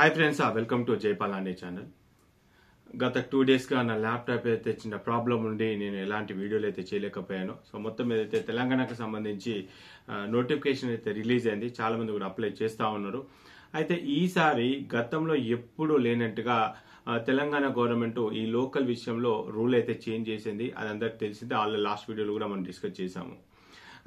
hi friends welcome to Jaipal అనే channel గత two డేస్గా నా ల్యాప్టాప్ అయితే చిన్న ప్రాబ్లం ఉండి నేను ఎలాంటి వీడియోలు అయితే చేయలేకపోయాను సో మొత్తం మీద అయితే తెలంగాణకు సంబంధించి నోటిఫికేషన్ అయితే రిలీజ్ అయింది చాలామంది కూడా అప్లై చేస్తూ ఉన్నారు అయితే ఈసారి గతంలో ఎప్పుడూ లేనట్టుగా తెలంగాణ గవర్నమెంట్ ఈ లోకల్ విషయంలో రూల్ అయితే చేంజ్ చేసింది అది అందరికి తెలిసింది వాళ్ళ లాస్ట్ వీడియోలో కూడా మనం డిస్కస్ చేశాము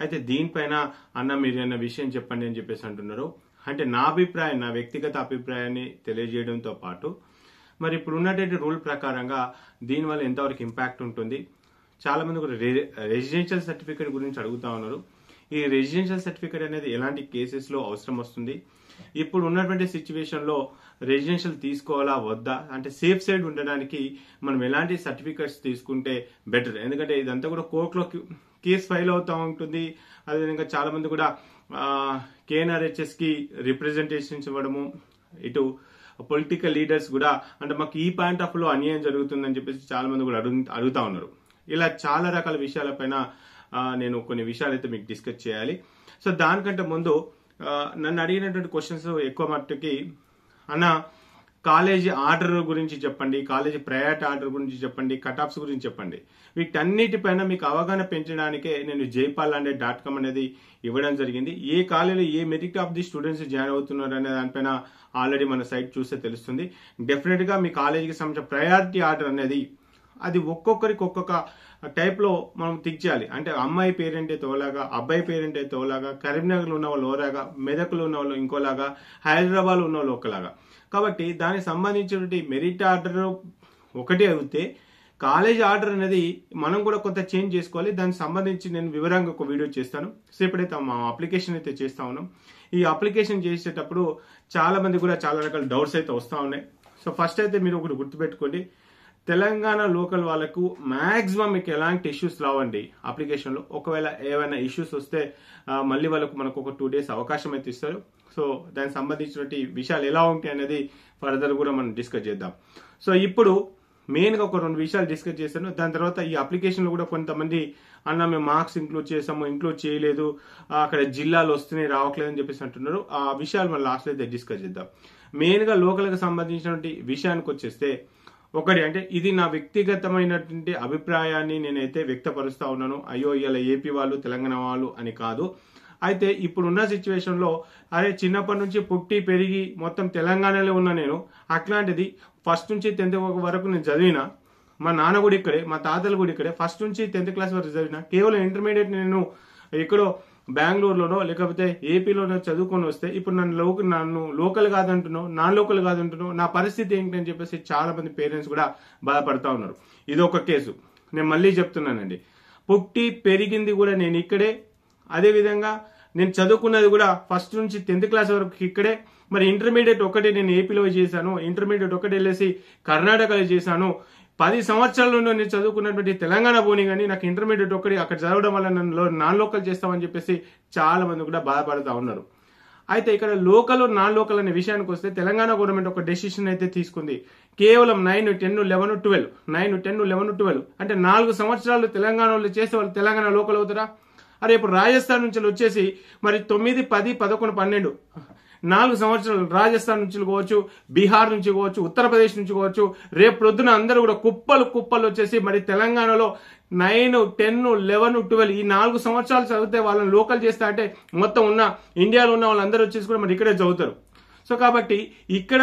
అయితే దీనిపైన అన్న మీరు అన్న విషయం చెప్పండి అని చెప్పేసి అంటున్నారు అంటే నా అభిప్రాయం నా వ్యక్తిగత అభిప్రాయాన్ని తెలియజేయడంతో పాటు మరి ఇప్పుడు ఉన్నటువంటి రూల్ ప్రకారంగా దీనివల్ల ఎంతవరకు ఇంపాక్ట్ ఉంటుంది చాలామంది కూడా రెసిడెన్షియల్ సర్టిఫికేట్ గురించి అడుగుతా ఉన్నారు ఈ రెసిడెన్షియల్ సర్టిఫికేట్ అనేది ఎలాంటి కేసెస్లో అవసరం వస్తుంది ఇప్పుడు ఉన్నటువంటి సిచ్యువేషన్లో రెసిడెన్షియల్ తీసుకోవాలా వద్దా అంటే సేఫ్ సైడ్ ఉండడానికి మనం ఎలాంటి సర్టిఫికేట్స్ తీసుకుంటే బెటర్ ఎందుకంటే ఇదంతా కూడా కోర్టులో కేసు ఫైల్ అవుతూ ఉంటుంది అదేవిధంగా చాలామంది కూడా కేఎన్ఆర్హెచ్ఎస్కి రిప్రజెంటేషన్ ఇవ్వడము ఇటు పొలిటికల్ లీడర్స్ కూడా అంటే మాకు ఈ పాయింట్ ఆఫ్ లో అన్యాయం జరుగుతుందని చెప్పేసి చాలా మంది కూడా అడుగు అడుగుతా ఉన్నారు ఇలా చాలా రకాల విషయాలపైన నేను కొన్ని విషయాలు అయితే మీకు డిస్కస్ చేయాలి సో దానికంటే ముందు నన్ను అడిగినటువంటి క్వశ్చన్స్ ఎక్కువ మట్టుకి అన్న కాలేజీ ఆర్డర్ గురించి చెప్పండి కాలేజీ ప్రయారిటీ ఆర్డర్ గురించి చెప్పండి కటాప్స్ గురించి చెప్పండి వీటన్నిటిపైన మీకు అవగాహన పెంచడానికే నేను జైపాల్ అండే డాట్ కామ్ అనేది ఇవ్వడం జరిగింది ఏ కాలేజీలో ఏ merit of the students join అవుతున్నారు అనే దానిపైన ఆల్రెడీ మన సైట్ చూస్తే తెలుస్తుంది డెఫినెట్గా మీ కాలేజీకి సంబంధించిన ప్రయారిటీ ఆర్డర్ అనేది అది ఒక్కొక్కరికి ఒక్కొక్క టైప్లో మనం తెచ్చేయాలి చేయాలి అంటే అమ్మాయి పేరెంట్ అయితే ఓలాగా అబ్బాయి పేరెంట్ అయితే ఓలాగా కరీంనగర్లో ఉన్న వాళ్ళు ఓలాగా మెదక్లో ఉన్న వాళ్ళు ఇంకోలాగా హైదరాబాద్లో ఉన్న వాళ్ళు ఒకలాగా కాబట్టి దానికి సంబంధించినటువంటి మెరిట్ ఆర్డర్ ఒకటే అయితే కాలేజ్ ఆర్డర్ అనేది మనం కూడా కొంత చేంజ్ చేసుకోవాలి దానికి సంబంధించి నేను వివరంగా ఒక వీడియో చేస్తాను సేపడైతే మా అప్లికేషన్ అయితే చేస్తా ఉన్నాం ఈ అప్లికేషన్ చేసేటప్పుడు చాలా మంది కూడా చాలా రకాల డౌట్స్ అయితే వస్తూ ఉన్నాయి సో ఫస్ట్ అయితే మీరు ఒకటి గుర్తుపెట్టుకోండి తెలంగాణ లోకల్ వాళ్ళకు మాక్సిమం మీకు ఎలాంటి ఇష్యూస్ రావండి అప్లికేషన్లో ఒకవేళ ఏమైనా ఇష్యూస్ వస్తే మళ్ళీ వాళ్ళకు మనకు ఒక టూ డేస్ అవకాశం అయితే ఇస్తారు సో దానికి సంబంధించినటువంటి విషయాలు ఎలా ఉంటాయి అనేది ఫర్దర్ కూడా మనం డిస్కస్ చేద్దాం సో ఇప్పుడు మెయిన్గా ఒక రెండు విషయాలు డిస్కస్ చేశాను దాని తర్వాత ఈ అప్లికేషన్లు కూడా కొంతమంది అన్న మేము మార్క్స్ ఇంక్లూడ్ చేసాము ఇంక్లూడ్ చేయలేదు అక్కడ జిల్లాలు వస్తున్నాయి రావట్లేదు అని చెప్పేసి అంటున్నారు ఆ విషయాలు మనం లాస్ట్ అయితే డిస్కస్ చేద్దాం మెయిన్గా లోకల్కి సంబంధించినటువంటి విషయానికి వచ్చేస్తే ఒకటి అంటే ఇది నా వ్యక్తిగతమైనటువంటి అభిప్రాయాన్ని నేనైతే వ్యక్తపరుస్తా ఉన్నాను అయ్యో ఇలా ఏపీ వాళ్ళు తెలంగాణ వాళ్ళు అని కాదు అయితే ఇప్పుడున్న సిచ్యువేషన్లో అదే చిన్నప్పటి నుంచి పుట్టి పెరిగి మొత్తం తెలంగాణలో ఉన్న నేను అట్లాంటిది ఫస్ట్ నుంచి టెన్త్ వరకు నేను చదివిన మా నాన్న కూడా ఇక్కడే మా తాతలు కూడా ఇక్కడే ఫస్ట్ నుంచి టెన్త్ క్లాస్ వరకు చదివిన కేవలం ఇంటర్మీడియట్ నేను ఎక్కడో బెంగళూరులోనో లేకపోతే ఏపీలోనో చదువుకొని వస్తే ఇప్పుడు నన్ను లోక నన్ను లోకల్ కాదంటున్నావు నాన్ లోకల్ కాదంటున్నావు నా పరిస్థితి ఏంటని చెప్పేసి చాలా మంది పేరెంట్స్ కూడా బాధపడతా ఉన్నారు ఇది ఒక కేసు నేను మళ్ళీ చెప్తున్నానండి పుట్టి పెరిగింది కూడా నేను ఇక్కడే అదేవిధంగా నేను చదువుకున్నది కూడా ఫస్ట్ నుంచి టెన్త్ క్లాస్ వరకు ఇక్కడే మరి ఇంటర్మీడియట్ ఒకటే నేను ఏపీలో చేశాను ఇంటర్మీడియట్ ఒకటి వెళ్ళేసి e కర్ణాటకలో చేశాను పది సంవత్సరాల నుండి నేను చదువుకున్నటువంటి తెలంగాణ పోనీ కానీ నాకు ఇంటర్మీడియట్ ఒకటి అక్కడ చదవడం వల్ల నన్ను నాన్ లోకల్ చేస్తామని చెప్పేసి చాలా మంది కూడా బాధపడుతూ ఉన్నారు అయితే ఇక్కడ లోకల్ నాన్ లోకల్ అనే విషయానికి వస్తే తెలంగాణ గవర్నమెంట్ ఒక డెసిషన్ అయితే తీసుకుంది కేవలం nine ten eleven twelve nine ten eleven twelve అంటే నాలుగు సంవత్సరాలు వాళ్ళు చేస్తే వాళ్ళు తెలంగాణ లోకల్ అవుతారా అరే ఇప్పుడు రాజస్థాన్ నుంచి వచ్చేసి మరి తొమ్మిది పది పదకొండు పన్నెండు నాలుగు సంవత్సరాలు రాజస్థాన్ నుంచి కావచ్చు బీహార్ నుంచి కావచ్చు ఉత్తరప్రదేశ్ నుంచి కావచ్చు రేపు ప్రొద్దున అందరూ కూడా కుప్పలు కుప్పలు వచ్చేసి మరి తెలంగాణలో నైన్ టెన్ లెవెన్ ట్వెల్వ్ ఈ నాలుగు సంవత్సరాలు చదివితే వాళ్ళని లోకల్ చేస్తా అంటే మొత్తం ఉన్న ఇండియాలో ఉన్న వాళ్ళందరూ వచ్చేసి కూడా మరి ఇక్కడే చదువుతారు సో కాబట్టి ఇక్కడ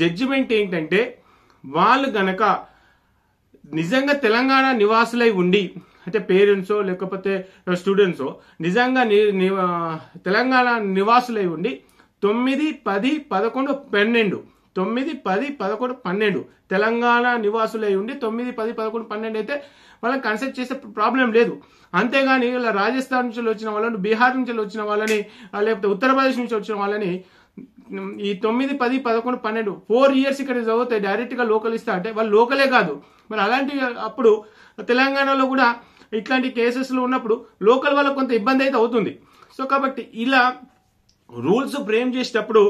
జడ్జిమెంట్ ఏంటంటే వాళ్ళు గనక నిజంగా తెలంగాణ నివాసులై ఉండి అంటే పేరెంట్సో లేకపోతే స్టూడెంట్స్ నిజంగా తెలంగాణ నివాసులై ఉండి తొమ్మిది పది పదకొండు పన్నెండు తొమ్మిది పది పదకొండు పన్నెండు తెలంగాణ నివాసులై ఉండి తొమ్మిది పది పదకొండు పన్నెండు అయితే వాళ్ళని కన్సల్ట్ చేసే ప్రాబ్లం లేదు అంతేగాని ఇలా రాజస్థాన్ నుంచి వచ్చిన వాళ్ళని బీహార్ నుంచి వచ్చిన వాళ్ళని లేకపోతే ఉత్తరప్రదేశ్ నుంచి వచ్చిన వాళ్ళని ఈ తొమ్మిది పది పదకొండు పన్నెండు ఫోర్ ఇయర్స్ ఇక్కడ చదివితే డైరెక్ట్గా లోకల్ ఇస్తా అంటే వాళ్ళు లోకలే కాదు మరి అలాంటి అప్పుడు తెలంగాణలో కూడా ఇట్లాంటి కేసెస్లో ఉన్నప్పుడు లోకల్ వాళ్ళకు కొంత ఇబ్బంది అయితే అవుతుంది సో కాబట్టి ఇలా రూల్స్ ఫ్రేమ్ చేసేటప్పుడు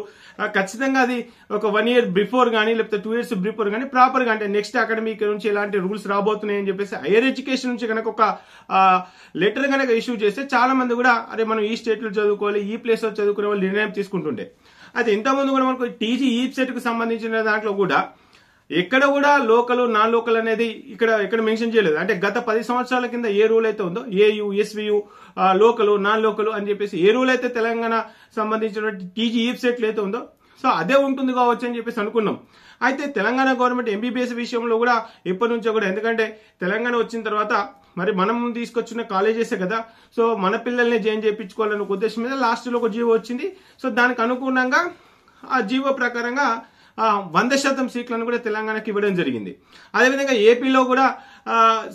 ఖచ్చితంగా అది ఒక వన్ ఇయర్ బిఫోర్ కానీ లేకపోతే టూ ఇయర్స్ బిఫోర్ కానీ ప్రాపర్గా అంటే నెక్స్ట్ అకాడమిక్ నుంచి ఎలాంటి రూల్స్ రాబోతున్నాయని చెప్పేసి హైయర్ ఎడ్యుకేషన్ నుంచి కనుక ఒక లెటర్ కనుక ఇష్యూ చేస్తే చాలా మంది కూడా అరే మనం ఈ స్టేట్లో చదువుకోవాలి ఈ ప్లేస్లో చదువుకునే వాళ్ళు నిర్ణయం తీసుకుంటుండే అయితే ఇంతకుముందు కూడా మనకు టీజీ ఈ సెట్కు సంబంధించిన దాంట్లో కూడా ఎక్కడ కూడా లోకల్ నాన్ లోకల్ అనేది ఇక్కడ ఎక్కడ మెన్షన్ చేయలేదు అంటే గత పది సంవత్సరాల కింద ఏ రూల్ అయితే ఉందో AU SVU local non local అని చెప్పేసి ఏ రూల్ అయితే తెలంగాణ సంబంధించినటువంటి టీజీ వెబ్సైట్లు e e అయితే ఉందో సో అదే ఉంటుంది కావచ్చు అని చెప్పేసి అనుకున్నాం అయితే తెలంగాణ గవర్నమెంట్ ఎంబీబీఎస్ విషయంలో కూడా ఎప్పటి నుంచో కూడా ఎందుకంటే తెలంగాణ వచ్చిన తర్వాత మరి మనం తీసుకొచ్చిన కాలేజెసే కదా సో మన పిల్లల్ని జాయిన్ చేయించుకోవాలనే ఉద్దేశం మీద లాస్ట్లో ఒక జీవో వచ్చింది సో దానికి అనుగుణంగా ఆ జీవో ప్రకారంగా వంద శాతం సీట్లను కూడా తెలంగాణకి ఇవ్వడం జరిగింది అదేవిధంగా ఏపీలో కూడా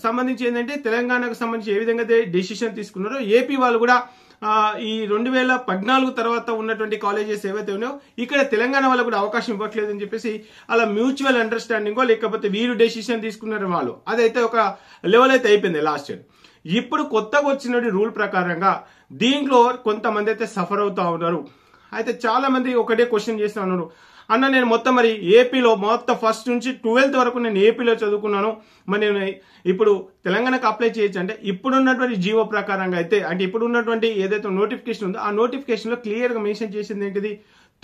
సంబంధించి ఏంటంటే తెలంగాణకు సంబంధించి ఏ విధంగా డెసిషన్ తీసుకున్నారో ఏపీ వాళ్ళు కూడా ఈ రెండు వేల పద్నాలుగు తర్వాత ఉన్నటువంటి కాలేజెస్ ఏవైతే ఉన్నాయో ఇక్కడ తెలంగాణ వాళ్ళకు కూడా అవకాశం ఇవ్వట్లేదు అని చెప్పేసి అలా మ్యూచువల్ అండర్స్టాండింగో లేకపోతే వీరు డెసిషన్ తీసుకున్నారు వాళ్ళు అదైతే ఒక లెవెల్ అయితే అయిపోయింది లాస్ట్ ఇయర్ ఇప్పుడు కొత్తగా వచ్చిన రూల్ ప్రకారంగా దీంట్లో కొంతమంది అయితే సఫర్ అవుతా ఉన్నారు అయితే చాలా మంది ఒకటే క్వశ్చన్ చేస్తూ ఉన్నారు అన్న నేను మొత్తం మరి ఏపీలో మొత్తం ఫస్ట్ నుంచి ట్వెల్త్ వరకు నేను ఏపీలో చదువుకున్నాను మరి నేను ఇప్పుడు తెలంగాణకు అప్లై చేయొచ్చు అంటే ఇప్పుడున్నటువంటి జీవో ప్రకారంగా అయితే అంటే ఇప్పుడు ఉన్నటువంటి ఏదైతే నోటిఫికేషన్ ఉందో ఆ నోటిఫికేషన్లో క్లియర్గా మెన్షన్ చేసింది ఏంటిది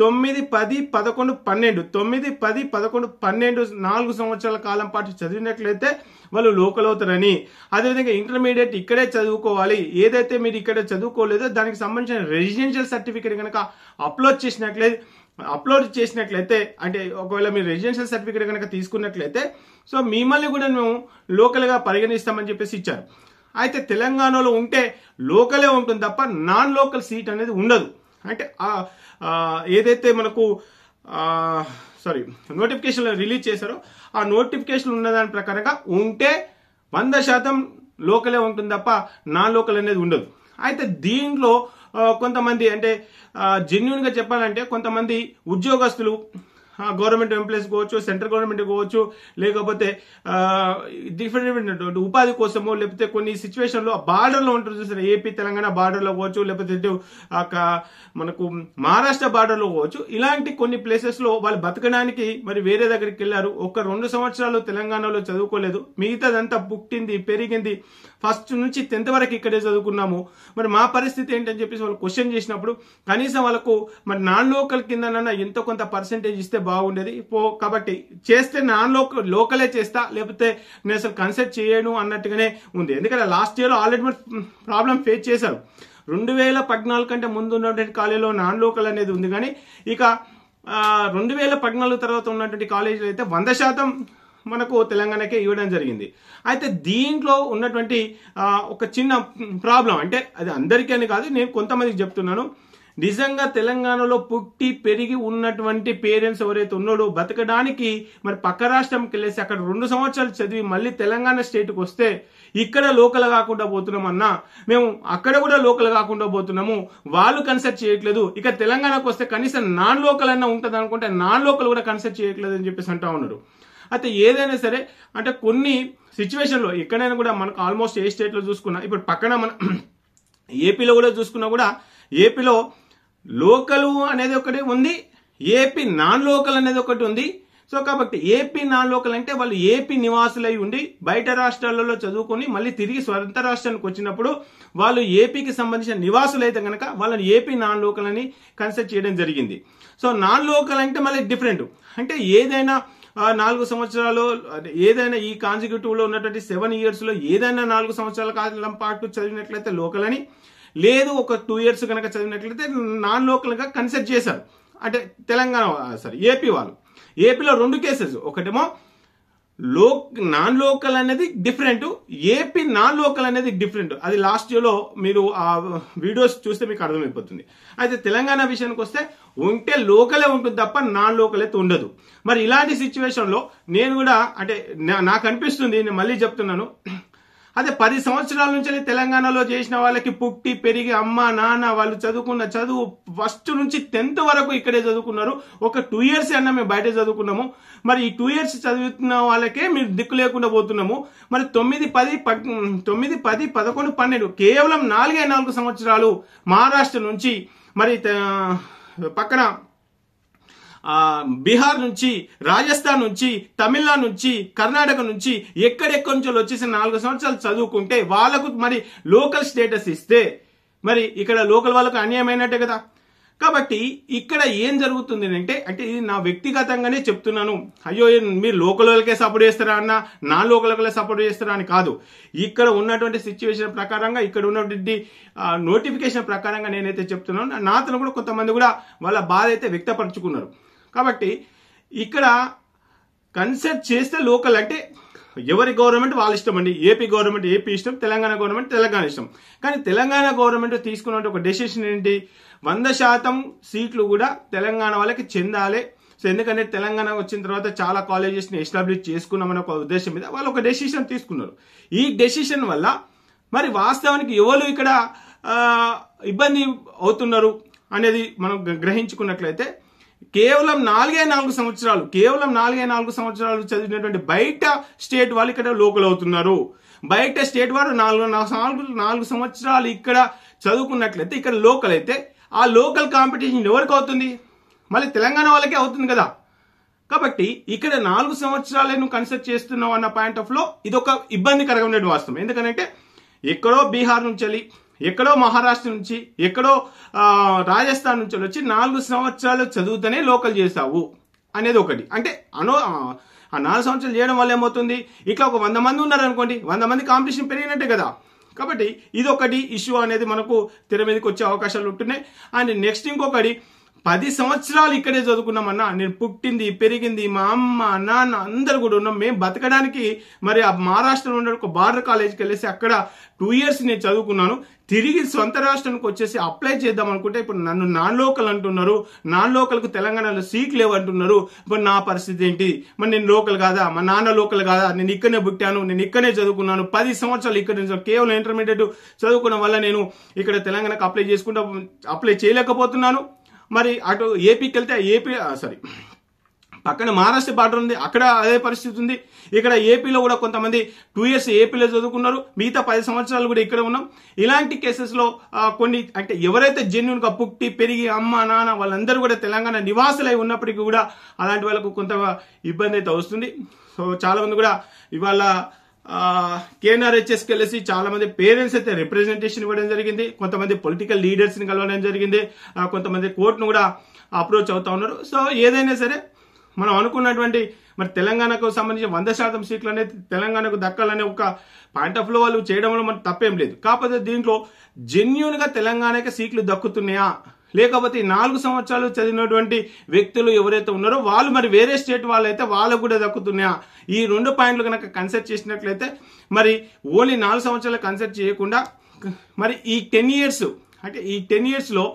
తొమ్మిది పది పదకొండు పన్నెండు తొమ్మిది పది పదకొండు పన్నెండు నాలుగు సంవత్సరాల కాలం పాటు చదివినట్లయితే వాళ్ళు లోకల్ అవుతారని అదేవిధంగా ఇంటర్మీడియట్ ఇక్కడే చదువుకోవాలి ఏదైతే మీరు ఇక్కడ చదువుకోలేదో దానికి సంబంధించిన రెసిడెన్షియల్ సర్టిఫికేట్ కనుక అప్లోడ్ చేసినట్లయితే అప్లోడ్ చేసినట్లయితే అంటే ఒకవేళ మీరు రెసిడెన్షియల్ సర్టిఫికేట్ కనుక తీసుకున్నట్లయితే సో మిమ్మల్ని కూడా మేము లోకల్గా పరిగణిస్తామని చెప్పేసి ఇచ్చారు అయితే తెలంగాణలో ఉంటే లోకలే ఉంటుంది తప్ప నాన్ లోకల్ సీట్ అనేది ఉండదు అంటే ఏదైతే మనకు సారీ నోటిఫికేషన్లో రిలీజ్ చేశారో ఆ నోటిఫికేషన్ ఉన్న దాని ప్రకారంగా ఉంటే వంద శాతం లోకలే ఉంటుంది తప్ప నాన్ లోకల్ అనేది ఉండదు అయితే దీంట్లో కొంతమంది అంటే జెన్యున్గా చెప్పాలంటే కొంతమంది ఉద్యోగస్తులు గవర్నమెంట్ ఎంప్లాయీస్ కావచ్చు సెంట్రల్ గవర్నమెంట్ కావచ్చు లేకపోతే డిఫరెంట్ డిఫరెంట్ ఉపాధి కోసమో లేకపోతే కొన్ని సిచ్యువేషన్లో బార్డర్లో ఉంటుంది చూసారు ఏపీ తెలంగాణ బార్డర్లో కావచ్చు లేకపోతే మనకు మహారాష్ట్ర బార్డర్లో కావచ్చు ఇలాంటి కొన్ని ప్లేసెస్లో వాళ్ళు బతకడానికి మరి వేరే దగ్గరికి వెళ్ళారు ఒక రెండు సంవత్సరాలు తెలంగాణలో చదువుకోలేదు మిగతాదంతా పుట్టింది పెరిగింది ఫస్ట్ నుంచి టెన్త్ వరకు ఇక్కడే చదువుకున్నాము మరి మా పరిస్థితి ఏంటని చెప్పేసి వాళ్ళు క్వశ్చన్ చేసినప్పుడు కనీసం వాళ్ళకు మరి నాన్ లోకల్ కింద ఎంతో కొంత పర్సెంటేజ్ ఇస్తే బాగుండేది పో కాబట్టి చేస్తే నా లోక లోకలే చేస్తా లేకపోతే నేను అసలు కన్సల్ట్ చేయను అన్నట్టుగానే ఉంది ఎందుకంటే last year already problem face చేశారు రెండు వేల పద్నాలుగు కంటే ముందు ఉన్నటువంటి కాలేజీలో నాన్ లోకల్ అనేది ఉంది కానీ ఇక రెండు వేల పద్నాలుగు తర్వాత ఉన్నటువంటి కాలేజీలు అయితే వంద శాతం మనకు తెలంగాణకే ఇవ్వడం జరిగింది అయితే దీంట్లో ఉన్నటువంటి ఒక చిన్న ప్రాబ్లం అంటే అది అందరికీ అని కాదు నేను కొంతమందికి చెప్తున్నాను నిజంగా తెలంగాణలో పుట్టి పెరిగి ఉన్నటువంటి పేరెంట్స్ ఎవరైతే ఉన్నాడో బతకడానికి మరి పక్క రాష్ట్రంకి వెళ్ళేసి అక్కడ రెండు సంవత్సరాలు చదివి మళ్ళీ తెలంగాణ స్టేట్కి వస్తే ఇక్కడ లోకల్ కాకుండా పోతున్నాం అన్నా మేము అక్కడ కూడా లోకల్ కాకుండా పోతున్నాము వాళ్ళు కన్సర్ట్ చేయట్లేదు ఇక తెలంగాణకు వస్తే కనీసం నాన్ లోకల్ అన్నా ఉంటుంది అనుకుంటే నాన్ లోకల్ కూడా కన్సర్ట్ చేయట్లేదు అని చెప్పేసి అంటా ఉన్నాడు అయితే ఏదైనా సరే అంటే కొన్ని సిచ్యువేషన్లో ఎక్కడైనా కూడా మనకు ఆల్మోస్ట్ ఏ స్టేట్లో చూసుకున్నా ఇప్పుడు పక్కన మన ఏపీలో కూడా చూసుకున్నా కూడా ఏపీలో లోకల్ అనేది ఒకటి ఉంది ఏపీ నాన్ లోకల్ అనేది ఒకటి ఉంది సో కాబట్టి ఏపీ నాన్ లోకల్ అంటే వాళ్ళు ఏపీ నివాసులై ఉండి బయట రాష్ట్రాలలో చదువుకొని మళ్ళీ తిరిగి స్వంత రాష్ట్రానికి వచ్చినప్పుడు వాళ్ళు ఏపీకి సంబంధించిన నివాసులు అయితే కనుక వాళ్ళని ఏపీ నాన్ లోకల్ అని కన్సిడర్ చేయడం జరిగింది సో నాన్ లోకల్ అంటే మళ్ళీ డిఫరెంట్ అంటే ఏదైనా నాలుగు సంవత్సరాలు ఏదైనా ఈ లో ఉన్నటువంటి సెవెన్ ఇయర్స్లో ఏదైనా నాలుగు సంవత్సరాల కాలం పాటు చదివినట్లయితే లోకల్ అని లేదు ఒక టూ ఇయర్స్ కనుక చదివినట్లయితే నాన్ లోకల్గా కన్సిడర్ చేశారు అంటే తెలంగాణ సారీ ఏపీ వాళ్ళు ఏపీలో రెండు కేసెస్ ఒకటేమో లో నాన్ లోకల్ అనేది డిఫరెంట్ ఏపీ నాన్ లోకల్ అనేది డిఫరెంట్ అది లాస్ట్ ఇయర్లో మీరు ఆ వీడియోస్ చూస్తే మీకు అర్థమైపోతుంది అయితే తెలంగాణ విషయానికి వస్తే ఉంటే లోకలే ఉంటుంది తప్ప నాన్ లోకల్ అయితే ఉండదు మరి ఇలాంటి సిచ్యువేషన్లో నేను కూడా అంటే నాకు అనిపిస్తుంది నేను మళ్ళీ చెప్తున్నాను అదే పది సంవత్సరాల నుంచి తెలంగాణలో చేసిన వాళ్ళకి పుట్టి పెరిగి అమ్మ నాన్న వాళ్ళు చదువుకున్న చదువు ఫస్ట్ నుంచి టెన్త్ వరకు ఇక్కడే చదువుకున్నారు ఒక టూ ఇయర్స్ అన్న మేము బయట చదువుకున్నాము మరి ఈ టూ ఇయర్స్ చదువుతున్న వాళ్ళకే మీరు దిక్కు లేకుండా పోతున్నాము మరి తొమ్మిది పది తొమ్మిది పది పదకొండు పన్నెండు కేవలం నాలుగే నాలుగు సంవత్సరాలు మహారాష్ట్ర నుంచి మరి పక్కన బీహార్ నుంచి రాజస్థాన్ నుంచి తమిళనాడు నుంచి కర్ణాటక నుంచి ఎక్కడెక్కడి నుంచి వచ్చేసి నాలుగు సంవత్సరాలు చదువుకుంటే వాళ్ళకు మరి లోకల్ స్టేటస్ ఇస్తే మరి ఇక్కడ లోకల్ వాళ్ళకు అన్యాయమైనట్టే కదా కాబట్టి ఇక్కడ ఏం జరుగుతుంది అంటే అంటే ఇది నా వ్యక్తిగతంగానే చెప్తున్నాను అయ్యో మీరు లోకల్ వాళ్ళకే సపోర్ట్ చేస్తారా అన్న నా లోకల్ వాళ్ళకే సపోర్ట్ చేస్తారా అని కాదు ఇక్కడ ఉన్నటువంటి సిచ్యువేషన్ ప్రకారంగా ఇక్కడ ఉన్నటువంటి నోటిఫికేషన్ ప్రకారంగా నేనైతే చెప్తున్నాను నాతో కూడా కొంతమంది కూడా వాళ్ళ బాధ అయితే వ్యక్తపరుచుకున్నారు కాబట్టి ఇక్కడ కన్సెప్ట్ చేస్తే లోకల్ అంటే ఎవరి గవర్నమెంట్ వాళ్ళ ఇష్టం అండి ఏపీ గవర్నమెంట్ ఏపీ ఇష్టం తెలంగాణ గవర్నమెంట్ తెలంగాణ ఇష్టం కానీ తెలంగాణ గవర్నమెంట్ తీసుకున్న ఒక డెసిషన్ ఏంటి వంద శాతం సీట్లు కూడా తెలంగాణ వాళ్ళకి చెందాలి సో ఎందుకంటే తెలంగాణ వచ్చిన తర్వాత చాలా కాలేజెస్ని ఎస్టాబ్లిష్ చేసుకున్నామనే ఒక ఉద్దేశం మీద వాళ్ళు ఒక డెసిషన్ తీసుకున్నారు ఈ డెసిషన్ వల్ల మరి వాస్తవానికి ఎవరు ఇక్కడ ఇబ్బంది అవుతున్నారు అనేది మనం గ్రహించుకున్నట్లయితే కేవలం నాలుగే నాలుగు సంవత్సరాలు కేవలం నాలుగే నాలుగు సంవత్సరాలు చదివినటువంటి బయట స్టేట్ వాళ్ళు ఇక్కడ లోకల్ అవుతున్నారు బయట స్టేట్ వారు నాలుగు నాలుగు నాలుగు సంవత్సరాలు ఇక్కడ చదువుకున్నట్లయితే ఇక్కడ లోకల్ అయితే ఆ లోకల్ కాంపిటీషన్ ఎవరికి అవుతుంది మళ్ళీ తెలంగాణ వాళ్ళకే అవుతుంది కదా కాబట్టి ఇక్కడ నాలుగు నువ్వు కన్సిడర్ చేస్తున్నావు అన్న పాయింట్ ఆఫ్ లో ఇది ఒక ఇబ్బందికరంగా ఉండేది వాస్తవం ఎందుకంటే ఎక్కడో బీహార్ నుంచి వెళ్ళి ఎక్కడో మహారాష్ట్ర నుంచి ఎక్కడో రాజస్థాన్ నుంచి వచ్చి నాలుగు సంవత్సరాలు చదువుతూనే లోకల్ చేశావు అనేది ఒకటి అంటే అనో ఆ నాలుగు సంవత్సరాలు చేయడం వల్ల ఏమవుతుంది ఇట్లా ఒక వంద మంది ఉన్నారనుకోండి వంద మంది కాంపిటీషన్ పెరిగినట్టే కదా కాబట్టి ఇదొకటి ఇష్యూ అనేది మనకు తెర మీదకి వచ్చే అవకాశాలు ఉంటున్నాయి అండ్ నెక్స్ట్ ఇంకొకటి పది సంవత్సరాలు ఇక్కడే చదువుకున్నామన్నా నేను పుట్టింది పెరిగింది మా అమ్మ నాన్న అందరు కూడా ఉన్నాం మేము బతకడానికి మరి ఆ మహారాష్ట్రలో ఉండే ఒక బార్డర్ కాలేజ్కి వెళ్ళేసి అక్కడ టూ ఇయర్స్ నేను చదువుకున్నాను తిరిగి సొంత రాష్ట్రానికి వచ్చేసి అప్లై చేద్దాం అనుకుంటే ఇప్పుడు నన్ను నాన్ లోకల్ అంటున్నారు నాన్ లోకల్కి తెలంగాణలో సీట్ లేవు అంటున్నారు ఇప్పుడు నా పరిస్థితి ఏంటి మరి నేను లోకల్ కాదా మా నాన్న లోకల్ కాదా నేను ఇక్కడనే పుట్టాను నేను ఇక్కడనే చదువుకున్నాను పది సంవత్సరాలు ఇక్కడ నుంచి కేవలం ఇంటర్మీడియట్ చదువుకున్న వల్ల నేను ఇక్కడ తెలంగాణకు అప్లై చేసుకుంటా అప్లై చేయలేకపోతున్నాను మరి అటు ఏపీకి వెళ్తే ఏపీ సారీ పక్కన మహారాష్ట్ర బార్డర్ ఉంది అక్కడ అదే పరిస్థితి ఉంది ఇక్కడ ఏపీలో కూడా కొంతమంది టూ ఇయర్స్ ఏపీలో చదువుకున్నారు మిగతా పది సంవత్సరాలు కూడా ఇక్కడ ఉన్నాం ఇలాంటి కేసెస్లో కొన్ని అంటే ఎవరైతే జెన్యున్గా పుట్టి పెరిగి అమ్మ నాన్న వాళ్ళందరూ కూడా తెలంగాణ నివాసులై ఉన్నప్పటికీ కూడా అలాంటి వాళ్ళకు కొంత ఇబ్బంది అయితే వస్తుంది సో చాలామంది కూడా ఇవాళ కేఎన్ఆర్హెచ్ఎస్కి వెళ్ళేసి చాలా మంది పేరెంట్స్ అయితే రిప్రజెంటేషన్ ఇవ్వడం జరిగింది కొంతమంది పొలిటికల్ లీడర్స్ని కలవడం జరిగింది కొంతమంది కోర్టును కూడా అప్రోచ్ అవుతా ఉన్నారు సో ఏదైనా సరే మనం అనుకున్నటువంటి మరి తెలంగాణకు సంబంధించి వంద శాతం సీట్లు అనేది తెలంగాణకు దక్కాలనే ఒక పాయింట్ ఆఫ్ లో వాళ్ళు చేయడంలో మనకు తప్పేం లేదు కాకపోతే దీంట్లో జెన్యున్గా తెలంగాణకి సీట్లు దక్కుతున్నాయా లేకపోతే నాలుగు సంవత్సరాలు చదివినటువంటి వ్యక్తులు ఎవరైతే ఉన్నారో వాళ్ళు మరి వేరే స్టేట్ వాళ్ళైతే వాళ్ళకు కూడా దక్కుతున్నాయా ఈ రెండు పాయింట్లు కనుక కన్సిడర్ చేసినట్లయితే మరి ఓన్లీ నాలుగు సంవత్సరాలు కన్సిడర్ చేయకుండా మరి ఈ టెన్ ఇయర్స్ అంటే ఈ టెన్ ఇయర్స్లో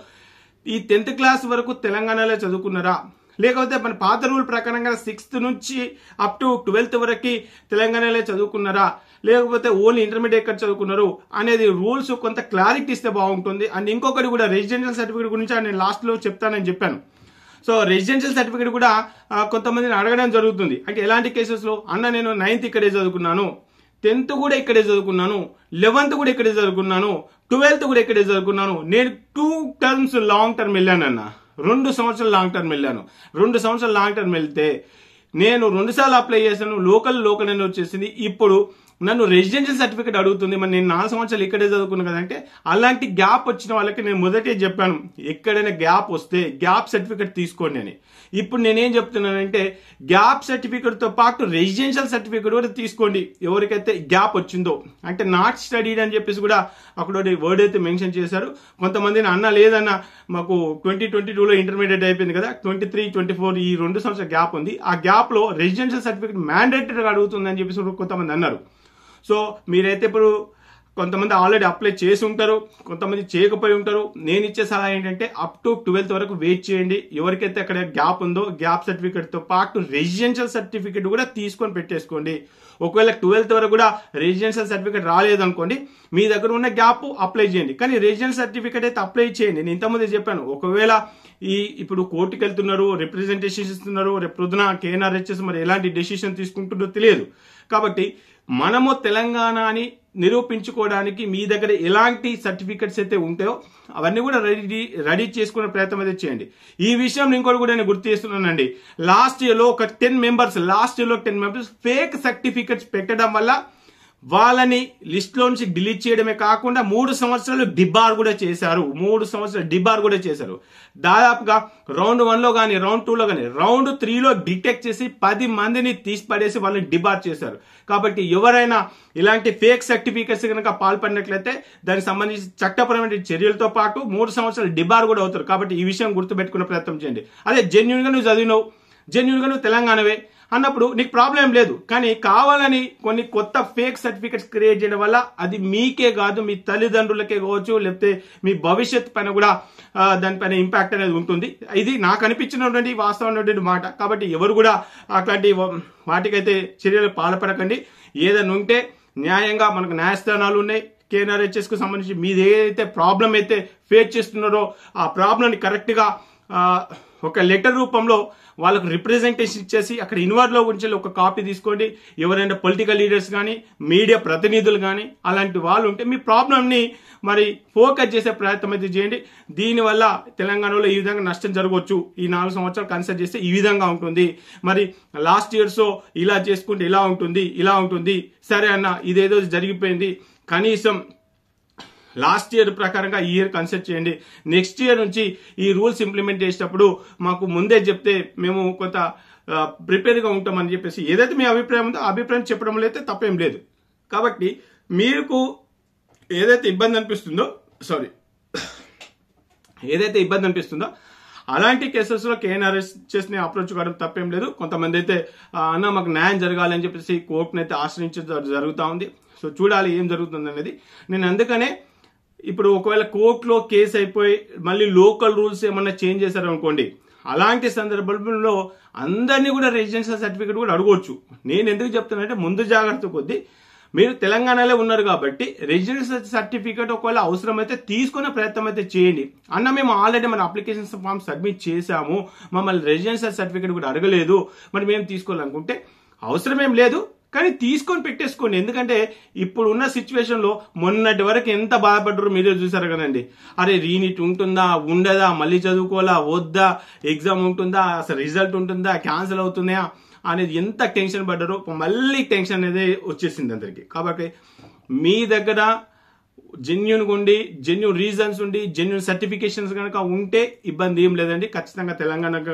ఈ టెన్త్ క్లాస్ వరకు తెలంగాణలో చదువుకున్నారా లేకపోతే మన పాత రూల్ ప్రకారంగా సిక్స్త్ నుంచి అప్ టు ట్వెల్త్ వరకు తెలంగాణలో చదువుకున్నారా లేకపోతే ఓన్లీ ఇంటర్మీడియట్ ఎక్కడ చదువుకున్నారు అనేది రూల్స్ కొంత క్లారిటీ ఇస్తే బాగుంటుంది అండ్ ఇంకొకటి కూడా రెసిడెన్షియల్ సర్టిఫికేట్ గురించి నేను లాస్ట్లో చెప్తానని చెప్పాను సో రెసిడెన్షియల్ సర్టిఫికేట్ కూడా కొంతమందిని అడగడం జరుగుతుంది అంటే ఎలాంటి కేసెస్లో అన్న నేను నైన్త్ ఇక్కడే చదువుకున్నాను టెన్త్ కూడా ఇక్కడే చదువుకున్నాను లెవెన్త్ కూడా ఇక్కడే చదువుకున్నాను ట్వెల్త్ కూడా ఇక్కడే చదువుకున్నాను నేను టూ టర్మ్స్ లాంగ్ టర్మ్ వెళ్ళానన్న రెండు సంవత్సరాలు లాంగ్ టర్మ్ వెళ్ళాను రెండు సంవత్సరాలు లాంగ్ టర్మ్ వెళ్తే నేను రెండుసార్లు అప్లై చేశాను లోకల్ లోకల్ అని వచ్చేసింది ఇప్పుడు నన్ను రెసిడెన్షియల్ సర్టిఫికేట్ అడుగుతుంది మరి నేను నాలుగు సంవత్సరాలు ఇక్కడే చదువుకున్నాను కదంటే అలాంటి గ్యాప్ వచ్చిన వాళ్ళకి నేను మొదటే చెప్పాను ఎక్కడైనా గ్యాప్ వస్తే గ్యాప్ సర్టిఫికేట్ తీసుకోండి అని ఇప్పుడు నేనేం చెప్తున్నానంటే గ్యాప్ సర్టిఫికేట్తో పాటు రెసిడెన్షియల్ సర్టిఫికేట్ కూడా తీసుకోండి ఎవరికైతే గ్యాప్ వచ్చిందో అంటే నాట్ స్టడీడ్ అని చెప్పేసి కూడా అక్కడ వర్డ్ అయితే మెన్షన్ చేశారు కొంతమంది అన్న లేదన్న మాకు ట్వంటీ ట్వంటీ టూలో ఇంటర్మీడియట్ అయిపోయింది కదా ట్వంటీ త్రీ ట్వంటీ ఫోర్ ఈ రెండు సంవత్సరాల గ్యాప్ ఉంది ఆ గ్యాప్లో రెసిడెన్షియల్ సర్టిఫికేట్ మ్యాండేటరీగా అడుగుతుందని చెప్పేసి కొంతమంది అన్నారు సో మీరైతే ఇప్పుడు కొంతమంది ఆల్రెడీ అప్లై చేసి ఉంటారు కొంతమంది చేయకపోయి ఉంటారు నేను ఇచ్చే సలహా ఏంటంటే అప్ టు ట్వెల్త్ వరకు వెయిట్ చేయండి ఎవరికైతే అక్కడ గ్యాప్ ఉందో గ్యాప్ సర్టిఫికేట్తో పాటు రెసిడెన్షియల్ సర్టిఫికేట్ కూడా తీసుకొని పెట్టేసుకోండి ఒకవేళ ట్వెల్త్ వరకు కూడా రెసిడెన్షియల్ సర్టిఫికేట్ రాలేదనుకోండి మీ దగ్గర ఉన్న గ్యాప్ అప్లై చేయండి కానీ రెసిడెన్షియల్ సర్టిఫికేట్ అయితే అప్లై చేయండి నేను ఇంతకుముందే చెప్పాను ఒకవేళ ఈ ఇప్పుడు కోర్టుకు వెళ్తున్నారు రిప్రజెంటేషన్ ఇస్తున్నారు రేపు పొద్దున కేఎన్ఆర్హెచ్ఎస్ మరి ఎలాంటి డెసిషన్ తీసుకుంటుందో తెలియదు కాబట్టి మనము తెలంగాణ అని నిరూపించుకోవడానికి మీ దగ్గర ఎలాంటి సర్టిఫికెట్స్ అయితే ఉంటాయో అవన్నీ కూడా రెడీ రెడీ చేసుకునే ప్రయత్నం అయితే చేయండి ఈ విషయం ఇంకోటి కూడా నేను గుర్తు చేస్తున్నానండి లాస్ట్ ఇయర్లో ఒక టెన్ మెంబర్స్ లాస్ట్ ఇయర్లో టెన్ మెంబర్స్ ఫేక్ సర్టిఫికెట్స్ పెట్టడం వల్ల వాళ్ళని లిస్ట్లో నుంచి డిలీట్ చేయడమే కాకుండా మూడు సంవత్సరాలు డిబార్ కూడా చేశారు మూడు సంవత్సరాలు డిబార్ కూడా చేశారు దాదాపుగా రౌండ్ వన్లో కానీ రౌండ్ టూలో కానీ రౌండ్ త్రీలో డిటెక్ట్ చేసి పది మందిని తీసి పడేసి వాళ్ళని డిబార్ చేశారు కాబట్టి ఎవరైనా ఇలాంటి ఫేక్ సర్టిఫికెట్స్ కనుక పాల్పడినట్లయితే దానికి సంబంధించి చట్టపరమైన చర్యలతో పాటు మూడు సంవత్సరాలు డిబార్ కూడా అవుతారు కాబట్టి ఈ విషయం గుర్తుపెట్టుకునే ప్రయత్నం చేయండి అదే జెన్యున్గా నువ్వు చదివినావు జెన్యున్గా నువ్వు తెలంగాణవే అన్నప్పుడు నీకు ప్రాబ్లం లేదు కానీ కావాలని కొన్ని కొత్త ఫేక్ సర్టిఫికెట్స్ క్రియేట్ చేయడం వల్ల అది మీకే కాదు మీ తల్లిదండ్రులకే కావచ్చు లేకపోతే మీ భవిష్యత్ పైన కూడా దానిపైన ఇంపాక్ట్ అనేది ఉంటుంది ఇది నాకు అనిపించినటువంటి వాస్తవమైనటువంటి మాట కాబట్టి ఎవరు కూడా అట్లాంటి వాటికైతే చర్యలు పాల్పడకండి ఏదైనా ఉంటే న్యాయంగా మనకు న్యాయస్థానాలు ఉన్నాయి కు సంబంధించి మీది ఏదైతే ప్రాబ్లం అయితే ఫేస్ చేస్తున్నారో ఆ ప్రాబ్లంని కరెక్ట్గా ఒక లెటర్ రూపంలో వాళ్ళకు రిప్రజెంటేషన్ ఇచ్చేసి అక్కడ ఇన్వార్డ్లో ఉంచి ఒక కాపీ తీసుకోండి ఎవరైనా పొలిటికల్ లీడర్స్ కానీ మీడియా ప్రతినిధులు కానీ అలాంటి వాళ్ళు ఉంటే మీ ప్రాబ్లంని మరి ఫోకస్ చేసే ప్రయత్నం అయితే చేయండి దీనివల్ల తెలంగాణలో ఈ విధంగా నష్టం జరగవచ్చు ఈ నాలుగు సంవత్సరాలు కన్సల్ట్ చేస్తే ఈ విధంగా ఉంటుంది మరి లాస్ట్ ఇయర్స్ ఇలా చేసుకుంటే ఇలా ఉంటుంది ఇలా ఉంటుంది సరే అన్న ఇదేదో జరిగిపోయింది కనీసం లాస్ట్ ఇయర్ ప్రకారంగా ఈ ఇయర్ కన్సిడర్ చేయండి నెక్స్ట్ ఇయర్ నుంచి ఈ రూల్స్ ఇంప్లిమెంట్ చేసేటప్పుడు మాకు ముందే చెప్తే మేము కొంత ప్రిపేర్గా ఉంటామని చెప్పేసి ఏదైతే మీ అభిప్రాయం ఉందో అభిప్రాయం చెప్పడం అయితే తప్పేం లేదు కాబట్టి మీకు ఏదైతే ఇబ్బంది అనిపిస్తుందో సారీ ఏదైతే ఇబ్బంది అనిపిస్తుందో అలాంటి కేసెస్లో కేఎన్ఆర్ఎస్ఎస్ని అప్రోచ్ కావడం తప్పేం లేదు కొంతమంది అయితే అన్న మాకు న్యాయం జరగాలని చెప్పేసి కోర్టునైతే అయితే ఆశ్రయించడం జరుగుతూ ఉంది సో చూడాలి ఏం జరుగుతుంది అనేది నేను అందుకనే ఇప్పుడు ఒకవేళ కోర్టులో కేసు అయిపోయి మళ్ళీ లోకల్ రూల్స్ ఏమన్నా చేంజ్ చేశారనుకోండి అలాంటి సందర్భంలో అందరినీ కూడా రెసిడెన్షియల్ సర్టిఫికేట్ కూడా అడగవచ్చు నేను ఎందుకు చెప్తున్నానంటే ముందు జాగ్రత్త కొద్దీ మీరు తెలంగాణలో ఉన్నారు కాబట్టి రెసిడెన్షియల్ సర్టిఫికేట్ ఒకవేళ అవసరమైతే తీసుకునే ప్రయత్నం అయితే చేయండి అన్న మేము ఆల్రెడీ మన అప్లికేషన్ ఫామ్ సబ్మిట్ చేశాము మమ్మల్ని రెసిడెన్షియల్ సర్టిఫికేట్ కూడా అడగలేదు మరి మేము తీసుకోవాలనుకుంటే అవసరమేం లేదు కానీ తీసుకొని పెట్టేసుకోండి ఎందుకంటే ఇప్పుడు ఉన్న సిచ్యువేషన్లో మొన్నటి వరకు ఎంత బాధపడ్డరు మీరే చూసారు కదండి అరే రీనిట్ ఉంటుందా ఉండదా మళ్ళీ చదువుకోవాలా వద్దా ఎగ్జామ్ ఉంటుందా అసలు రిజల్ట్ ఉంటుందా క్యాన్సిల్ అవుతుందా అనేది ఎంత టెన్షన్ పడ్డారో మళ్ళీ టెన్షన్ అనేది వచ్చేసింది అందరికీ కాబట్టి మీ దగ్గర గా ఉండి జెన్యున్ రీజన్స్ ఉండి జెన్యున్ సర్టిఫికేషన్స్ కనుక ఉంటే ఇబ్బంది ఏం లేదండి ఖచ్చితంగా తెలంగాణకు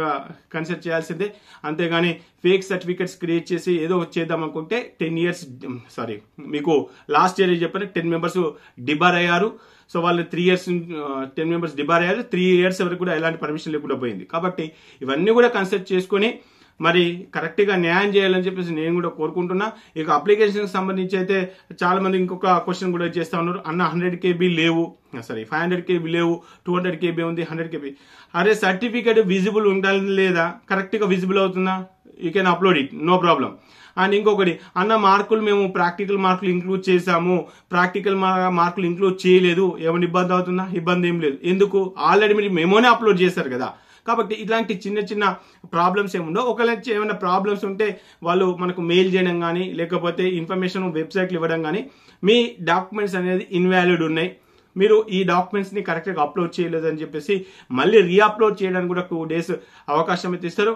కన్సిడర్ చేయాల్సిందే అంతేగాని ఫేక్ సర్టిఫికేట్స్ క్రియేట్ చేసి ఏదో చేద్దాం అనుకుంటే టెన్ ఇయర్స్ సారీ మీకు లాస్ట్ ఇయర్ చెప్పిన టెన్ మెంబర్స్ డిబార్ అయ్యారు సో వాళ్ళు three years ten members debar అయ్యారు త్రీ ఇయర్స్ వరకు కూడా ఎలాంటి పర్మిషన్ లేకుండా పోయింది కాబట్టి ఇవన్నీ కూడా కన్సిడర్ చేసుకొని మరి కరెక్ట్గా న్యాయం చేయాలని చెప్పేసి నేను కూడా కోరుకుంటున్నా ఇక అప్లికేషన్కి సంబంధించి అయితే చాలా మంది ఇంకొక క్వశ్చన్ కూడా చేస్తా ఉన్నారు అన్న హండ్రెడ్ కేబీ లేవు సారీ ఫైవ్ హండ్రెడ్ కేబీ లేవు టూ హండ్రెడ్ కేబీ ఉంది హండ్రెడ్ కేబీ అరే సర్టిఫికేట్ విజిబుల్ ఉండాలి లేదా కరెక్ట్గా విజిబుల్ అవుతుందా you can upload it no problem and ఇంకొకటి అన్న మార్కులు మేము ప్రాక్టికల్ మార్కులు ఇంక్లూడ్ చేశాము ప్రాక్టికల్ మార్కులు ఇంక్లూడ్ చేయలేదు ఏమైనా ఇబ్బంది అవుతుందా ఇబ్బంది ఏం లేదు ఎందుకు ఆల్రెడీ మీరు మేమోనే అప్లోడ్ చేశారు కదా కాబట్టి ఇలాంటి చిన్న చిన్న ప్రాబ్లమ్స్ ఏముండో ఒకవేళ ఏమైనా ప్రాబ్లమ్స్ ఉంటే వాళ్ళు మనకు మెయిల్ చేయడం కానీ లేకపోతే ఇన్ఫర్మేషన్ వెబ్సైట్లు ఇవ్వడం కానీ మీ డాక్యుమెంట్స్ అనేది ఇన్వాలిడ్ ఉన్నాయి మీరు ఈ డాక్యుమెంట్స్ని కరెక్ట్గా అప్లోడ్ చేయలేదని చెప్పేసి మళ్ళీ రీఅప్లోడ్ చేయడానికి కూడా టూ డేస్ అవకాశం అయితే ఇస్తారు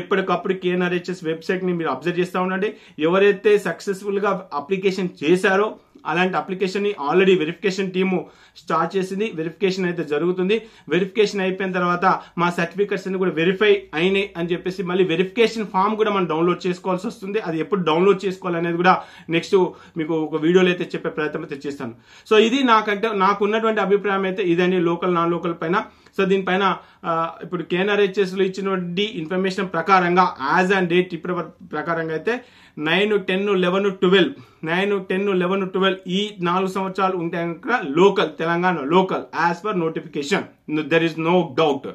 ఎప్పటికప్పుడు కేఎన్ఆర్హెచ్ఎస్ వెబ్సైట్ని మీరు అబ్జర్వ్ చేస్తూ ఉండండి ఎవరైతే సక్సెస్ఫుల్గా అప్లికేషన్ చేశారో అలాంటి ని ఆల్రెడీ వెరిఫికేషన్ టీము స్టార్ట్ చేసింది వెరిఫికేషన్ అయితే జరుగుతుంది వెరిఫికేషన్ అయిపోయిన తర్వాత మా సర్టిఫికేట్స్ అన్ని కూడా వెరిఫై అయినాయి అని చెప్పేసి మళ్ళీ వెరిఫికేషన్ ఫామ్ కూడా మనం డౌన్లోడ్ చేసుకోవాల్సి వస్తుంది అది ఎప్పుడు డౌన్లోడ్ చేసుకోవాలనేది కూడా నెక్స్ట్ మీకు ఒక వీడియోలో అయితే చెప్పే ప్రయత్నం అయితే చేస్తాను సో ఇది నాకంటే నాకున్నటువంటి అభిప్రాయం అయితే ఇదండి లోకల్ నాన్ లోకల్ పైన సో దీనిపైన ఇప్పుడు లో ఇచ్చినటువంటి ఇన్ఫర్మేషన్ ప్రకారంగా యాజ్ అండ్ డేట్ ఇప్పుడు ప్రకారంగా అయితే nine ten eleven twelve nine ten eleven twelve ఈ నాలుగు సంవత్సరాలు ఉంటే కనుక local Telangana local as per notification there is no doubt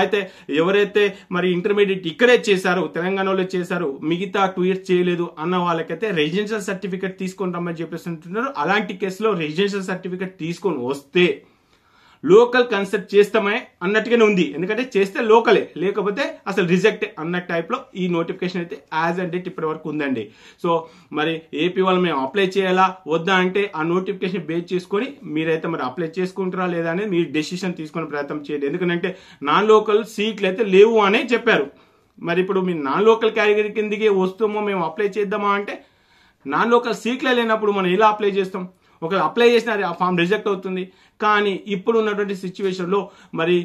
అయితే ఎవరైతే మరి ఇంటర్మీడియట్ ఇక్కడే చేశారో తెలంగాణలో చేశారు మిగతా టూ ఇయర్స్ చేయలేదు అన్న వాళ్ళకైతే రెసిడెన్షియల్ సర్టిఫికేట్ తీసుకొని రమ్మని చెప్పేసి అంటున్నారు అలాంటి కేసులో రెసిడెన్షియల్ సర్టిఫికేట్ తీసుకొని వస్తే లోకల్ కన్సెప్ట్ చేస్తామే అన్నట్టుగానే ఉంది ఎందుకంటే చేస్తే లోకలే లేకపోతే అసలు రిజెక్ట్ అన్న టైప్లో ఈ నోటిఫికేషన్ అయితే యాజ్ అండ్ డేట్ ఇప్పటి వరకు ఉందండి సో మరి ఏపీ వాళ్ళు మేము అప్లై చేయాలా వద్దా అంటే ఆ నోటిఫికేషన్ బేస్ చేసుకొని మీరైతే మరి అప్లై చేసుకుంటారా లేదా అనేది మీరు డెసిషన్ తీసుకునే ప్రయత్నం చేయండి ఎందుకంటే నాన్ లోకల్ సీట్లు అయితే లేవు అనే చెప్పారు మరి ఇప్పుడు మీ నాన్ లోకల్ క్యాటగిరీ కిందకి వస్తామో మేము అప్లై చేద్దామా అంటే నాన్ లోకల్ సీట్లే లేనప్పుడు మనం ఎలా అప్లై చేస్తాం ఒకవేళ అప్లై చేసినా ఆ ఫామ్ రిజెక్ట్ అవుతుంది కానీ ఇప్పుడు ఉన్నటువంటి సిచ్యువేషన్లో మరి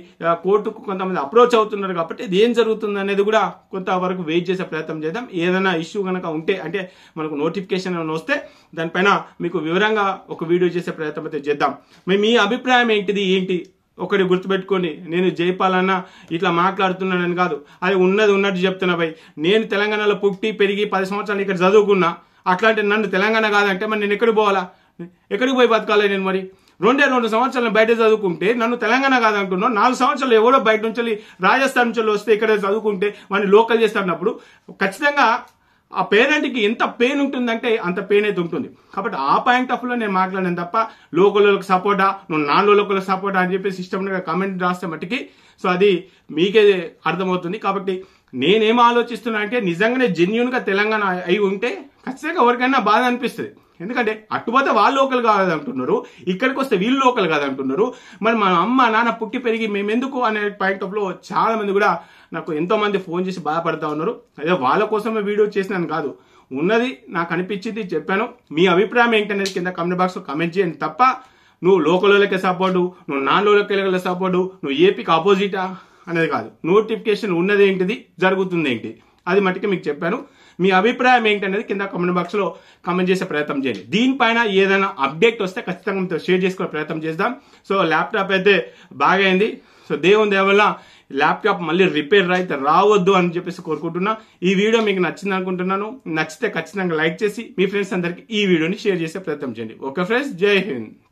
కోర్టుకు కొంతమంది అప్రోచ్ అవుతున్నారు కాబట్టి ఇది ఏం జరుగుతుంది అనేది కూడా కొంతవరకు వెయిట్ చేసే ప్రయత్నం చేద్దాం ఏదైనా ఇష్యూ కనుక ఉంటే అంటే మనకు నోటిఫికేషన్ వస్తే దానిపైన మీకు వివరంగా ఒక వీడియో చేసే ప్రయత్నం అయితే చేద్దాం మేము మీ అభిప్రాయం ఏంటిది ఏంటి ఒకటి గుర్తుపెట్టుకోండి నేను జైపాల్ ఇట్లా మాట్లాడుతున్నానని కాదు అది ఉన్నది ఉన్నట్టు చెప్తున్నా భయ్ నేను తెలంగాణలో పుట్టి పెరిగి పది సంవత్సరాలు ఇక్కడ చదువుకున్నా అట్లాంటి నన్ను తెలంగాణ కాదంటే మరి నేను ఎక్కడికి పోవాలా ఎక్కడికి పోయి బతకాలి నేను మరి రెండే రెండు సంవత్సరాలు బయట చదువుకుంటే నన్ను తెలంగాణ కాదనుకున్నావు నాలుగు సంవత్సరాలు ఎవరో బయట నుంచి రాజస్థాన్ నుంచి వస్తే ఇక్కడ చదువుకుంటే వాడిని లోకల్ చేస్తానప్పుడు ఖచ్చితంగా ఆ పేరెంట్కి ఎంత పెయిన్ ఉంటుందంటే అంత పెయిన్ అయితే ఉంటుంది కాబట్టి ఆ పాయింట్ ఆఫ్ లో నేను మాట్లాడాను తప్ప లోకల్లోకి సపోర్టా నువ్వు నాన్ లోకల్కి సపోర్టా అని చెప్పి సిస్టమ్గా కమెంట్ రాస్తే మట్టికి సో అది మీకే అర్థమవుతుంది కాబట్టి నేనేం ఆలోచిస్తున్నా అంటే నిజంగానే జెన్యున్గా తెలంగాణ అయి ఉంటే ఖచ్చితంగా ఎవరికైనా బాధ అనిపిస్తుంది ఎందుకంటే అటుపోతే వాళ్ళు లోకల్ కాదంటున్నారు ఇక్కడికి వస్తే వీళ్ళు లోకల్ కాదంటున్నారు మరి మా అమ్మ నాన్న పుట్టి పెరిగి మేము ఎందుకు అనే పాయింట్ లో చాలా మంది కూడా నాకు ఎంతో మంది ఫోన్ చేసి బాధపడతా ఉన్నారు అదే వాళ్ళ కోసమే వీడియో చేసినాను కాదు ఉన్నది నాకు అనిపించింది చెప్పాను మీ అభిప్రాయం ఏంటనేది కింద కమెంట్ లో కమెంట్ చేయండి తప్ప నువ్వు లోకల్లోకి సపోర్టు నువ్వు నాన్ లోకల్ సపోర్టు నువ్వు ఏపీకి ఆపోజిటా అనేది కాదు నోటిఫికేషన్ ఉన్నది ఏంటిది జరుగుతుంది ఏంటి అది మట్టికి మీకు చెప్పాను మీ అభిప్రాయం ఏంటనేది కింద కామెంట్ బాక్స్లో కామెంట్ చేసే ప్రయత్నం చేయండి దీనిపైన ఏదైనా అప్డేట్ వస్తే ఖచ్చితంగా షేర్ చేసుకునే ప్రయత్నం చేద్దాం సో ల్యాప్టాప్ అయితే బాగైంది సో దేవుని దేవల్ల ల్యాప్టాప్ మళ్ళీ రిపేర్ అయితే రావద్దు అని చెప్పేసి కోరుకుంటున్నా ఈ వీడియో మీకు నచ్చింది అనుకుంటున్నాను నచ్చితే ఖచ్చితంగా లైక్ చేసి మీ ఫ్రెండ్స్ అందరికీ ఈ వీడియోని షేర్ చేసే ప్రయత్నం చేయండి ఓకే ఫ్రెండ్స్ జై హింద్